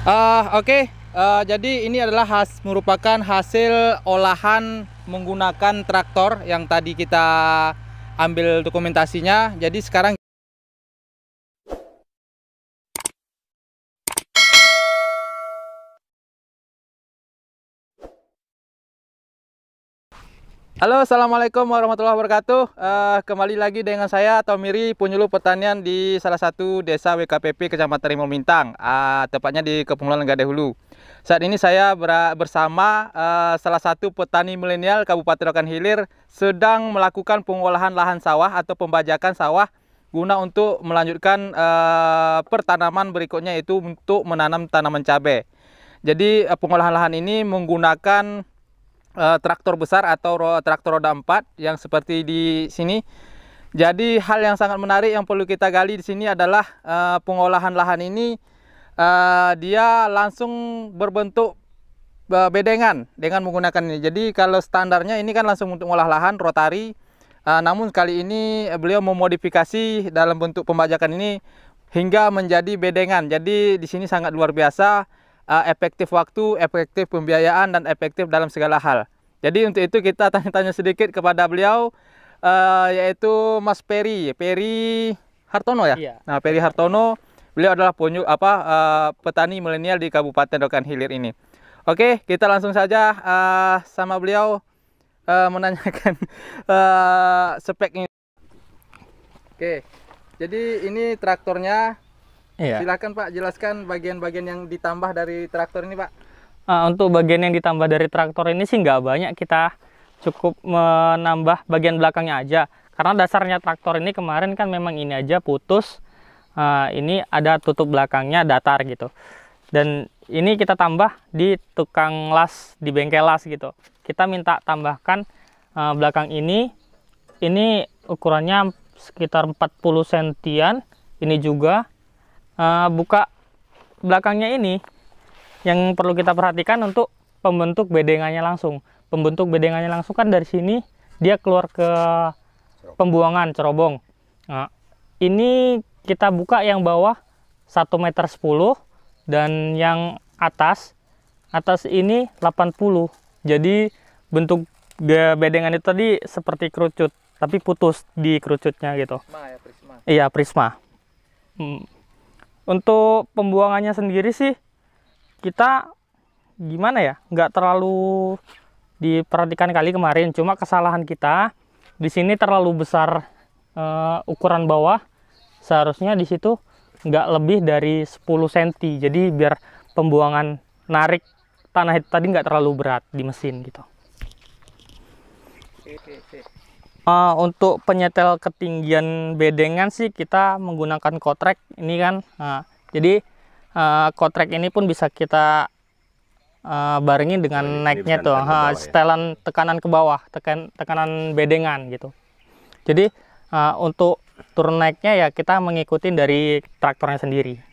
Uh, Oke, okay. uh, eh, jadi ini adalah has, merupakan hasil olahan menggunakan traktor yang tadi kita ambil dokumentasinya. Jadi sekarang Halo, assalamualaikum warahmatullahi wabarakatuh. Uh, kembali lagi dengan saya Tomiri, punyulu pertanian di salah satu desa WKPP Kecamatan Rimau Mintang, uh, tepatnya di Kepulauan Gadehulu Saat ini saya bersama uh, salah satu petani milenial Kabupaten Rokan Hilir sedang melakukan pengolahan lahan sawah atau pembajakan sawah guna untuk melanjutkan uh, pertanaman berikutnya yaitu untuk menanam tanaman cabai. Jadi pengolahan lahan ini menggunakan uh, traktor besar atau traktor roda 4 yang seperti di sini. Jadi hal yang sangat menarik yang perlu kita gali di sini adalah uh, pengolahan lahan ini uh, dia langsung berbentuk uh, bedengan dengan menggunakan ini. Jadi kalau standarnya ini kan langsung untuk mengolah lahan rotari. Uh, namun kali ini beliau memodifikasi dalam bentuk pembajakan ini hingga menjadi bedengan. Jadi di sini sangat luar biasa uh, efektif waktu, efektif pembiayaan dan efektif dalam segala hal. Jadi untuk itu kita tanya-tanya sedikit kepada beliau uh, yaitu Mas Peri, Peri Hartono ya. Iya. Nah, Peri Hartono beliau adalah punya apa uh, petani milenial di Kabupaten Rokan Hilir ini. Oke, kita langsung saja uh, sama beliau uh, menanyakan uh, speknya. Oke. Jadi ini traktornya Iya. Silakan Pak jelaskan bagian-bagian yang ditambah dari traktor ini Pak. Uh, untuk bagian yang ditambah dari traktor ini sih nggak banyak kita cukup menambah bagian belakangnya aja karena dasarnya traktor ini kemarin kan memang ini aja putus uh, ini ada tutup belakangnya datar gitu dan ini kita tambah di tukang las di bengkel las gitu kita minta tambahkan uh, belakang ini ini ukurannya sekitar 40 sentian ini juga Eh, buka belakangnya ini yang perlu kita perhatikan untuk pembentuk bedengannya langsung. Pembentuk bedengannya langsung kan dari sini dia keluar ke pembuangan cerobong. Nah, ini kita buka yang bawah 1 meter 10 dan yang atas atas ini 80 jadi bentuk bedengan itu tadi seperti kerucut tapi putus di kerucutnya gitu prisma ya, prisma. iya prisma hmm untuk pembuangannya sendiri sih kita gimana ya nggak terlalu diperhatikan kali kemarin cuma kesalahan kita di sini terlalu besar uh, ukuran bawah seharusnya di situ nggak lebih dari 10 cm jadi biar pembuangan narik tanah itu tadi nggak terlalu berat di mesin gitu. Oke, oke, oke uh, untuk penyetel ketinggian bedengan sih kita menggunakan kotrek ini kan uh, jadi uh, kotrek ini pun bisa kita uh, barengin dengan oh, naiknya tuh ha, ya. setelan ya? tekanan ke bawah tekan tekanan bedengan gitu jadi uh, untuk turun naiknya ya kita mengikuti dari traktornya sendiri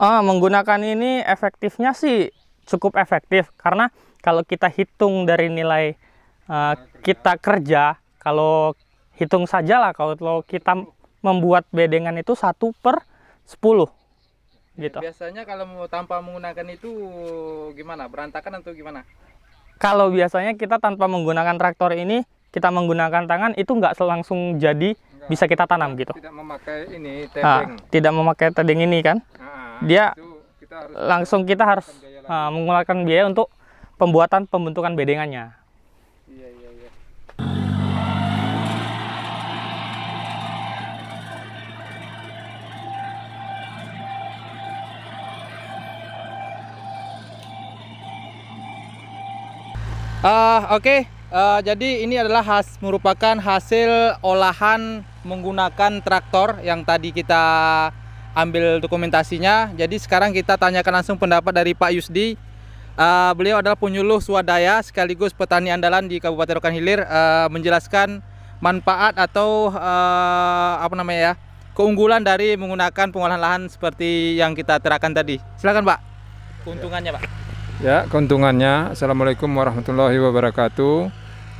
Ah menggunakan ini efektifnya sih cukup efektif karena kalau kita hitung dari nilai uh, kita kerja kalau hitung sajalah kalau kita membuat bedengan itu satu per sepuluh gitu. Biasanya kalau mau tanpa menggunakan itu gimana? Berantakan atau gimana? Kalau biasanya kita tanpa menggunakan traktor ini, kita menggunakan tangan itu nggak langsung jadi Enggak. bisa kita tanam gitu. Tidak memakai ini ah, tedeng. Nah, tidak memakai tedeng ini kan? Nah dia kita langsung kita harus uh, menggunakan biaya untuk pembuatan pembentukan bedengannya. Uh, Oke, okay. uh, jadi ini adalah has merupakan hasil olahan menggunakan traktor yang tadi kita ambil dokumentasinya. Jadi sekarang kita tanyakan langsung pendapat dari Pak Yusdi. Uh, beliau adalah penyuluh swadaya sekaligus petani andalan di Kabupaten Rokan Hilir uh, menjelaskan manfaat atau uh, apa namanya ya keunggulan dari menggunakan pengolahan lahan seperti yang kita terakan tadi. Silakan Pak. Keuntungannya Pak. Ya, keuntungannya. Assalamualaikum warahmatullahi wabarakatuh.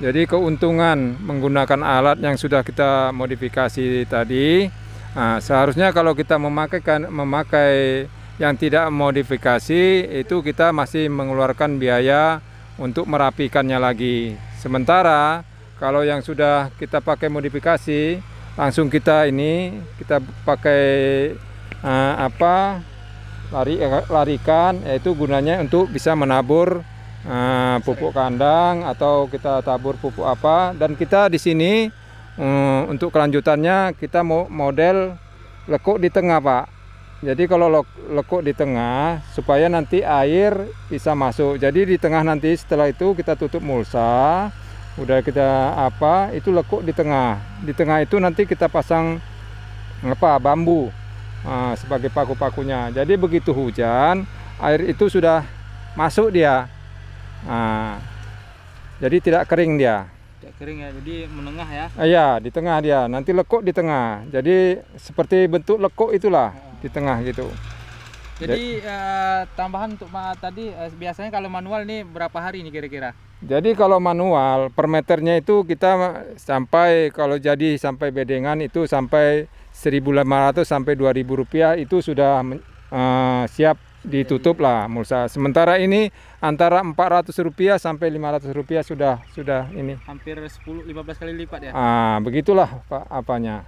Jadi keuntungan menggunakan alat yang sudah kita modifikasi tadi Nah, seharusnya kalau kita memakai kan, memakai yang tidak modifikasi itu kita masih mengeluarkan biaya untuk merapikannya lagi. Sementara kalau yang sudah kita pakai modifikasi langsung kita ini kita pakai uh, apa lari eh, larikan yaitu gunanya untuk bisa menabur uh, pupuk kandang atau kita tabur pupuk apa dan kita di sini Eh, untuk kelanjutannya kita mau model lekuk di tengah Pak. Jadi kalau lekuk di tengah supaya nanti air bisa masuk. Jadi di tengah nanti setelah itu kita tutup mulsa. Udah kita apa? Itu lekuk di tengah. Di tengah itu nanti kita pasang apa? Bambu nah, sebagai paku-pakunya. Jadi begitu hujan air itu sudah masuk dia. Nah, jadi tidak kering dia tidak kering ya jadi menengah ya ah, iya di tengah dia nanti lekuk di tengah jadi seperti bentuk lekuk itulah ah. di tengah gitu jadi uh, tambahan untuk ma tadi uh, biasanya kalau manual nih berapa hari nih kira-kira? Jadi kalau manual per meternya itu kita sampai kalau jadi sampai bedengan itu sampai 1.500 sampai 2.000 rupiah itu sudah uh, siap ditutup lah mulsa. Sementara ini antara empat ratus rupiah sampai lima ratus rupiah sudah sudah ini. Hampir lima belas kali lipat ya. Ah, begitulah Pak apanya.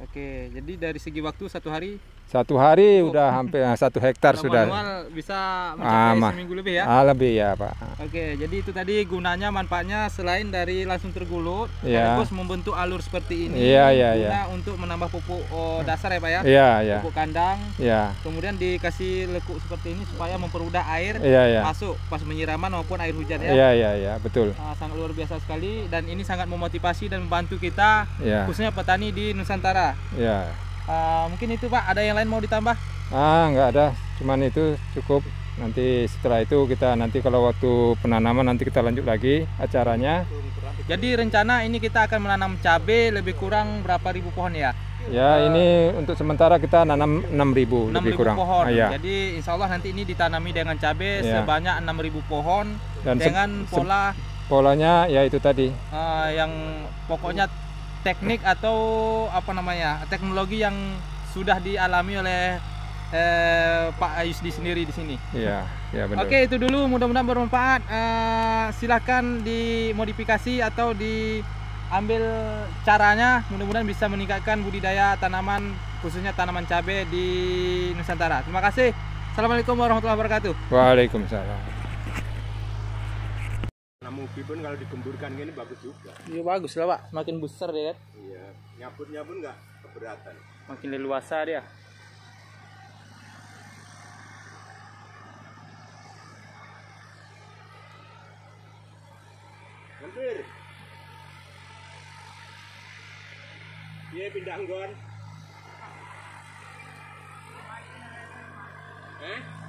Oke, jadi dari segi waktu satu hari satu hari oh. udah hampir ah, satu hektar sudah. Manual bisa mencapai ah, seminggu lebih ya? Ah, lebih ya pak. Oke, jadi itu tadi gunanya manfaatnya selain dari langsung tergulut, ya. terus membentuk alur seperti ini. ya, guna ya. Untuk menambah pupuk oh, dasar ya pak ya? ya, ya. Pupuk kandang. ya. Kemudian dikasih lekuk seperti ini supaya memperudah air ya, ya. masuk pas penyiraman maupun air hujan ya? ya ya ya betul. Ah, sangat luar biasa sekali dan ini sangat memotivasi dan membantu kita ya. khususnya petani di Nusantara. ya Eh, mungkin itu Pak ada yang lain mau ditambah ah nggak ada cuman itu cukup nanti setelah itu kita nanti kalau waktu penanaman nanti kita lanjut lagi acaranya jadi rencana ini kita akan menanam cabai lebih kurang berapa ribu pohon ya Ya, uh, ini untuk sementara kita nanam 6000 lebih kurang. pohon. Ah, ya. Jadi insya Allah nanti ini ditanami dengan cabai ya. sebanyak 6000 pohon Dan dengan pola polanya ya itu tadi. Uh, yang pokoknya teknik atau apa namanya teknologi yang sudah dialami oleh eh, Pak di sendiri di sini. Iya, ya benar. Oke, itu dulu mudah-mudahan bermanfaat. Eh, silakan dimodifikasi atau diambil caranya, mudah-mudahan bisa meningkatkan budidaya tanaman khususnya tanaman cabai di Nusantara. Terima kasih. Assalamualaikum warahmatullahi wabarakatuh. Waalaikumsalam mobil pun kalau digemburkan gini bagus juga iya bagus lah pak makin besar ya kan iya nyabut pun nggak keberatan makin leluasa dia hampir iya pindah gon eh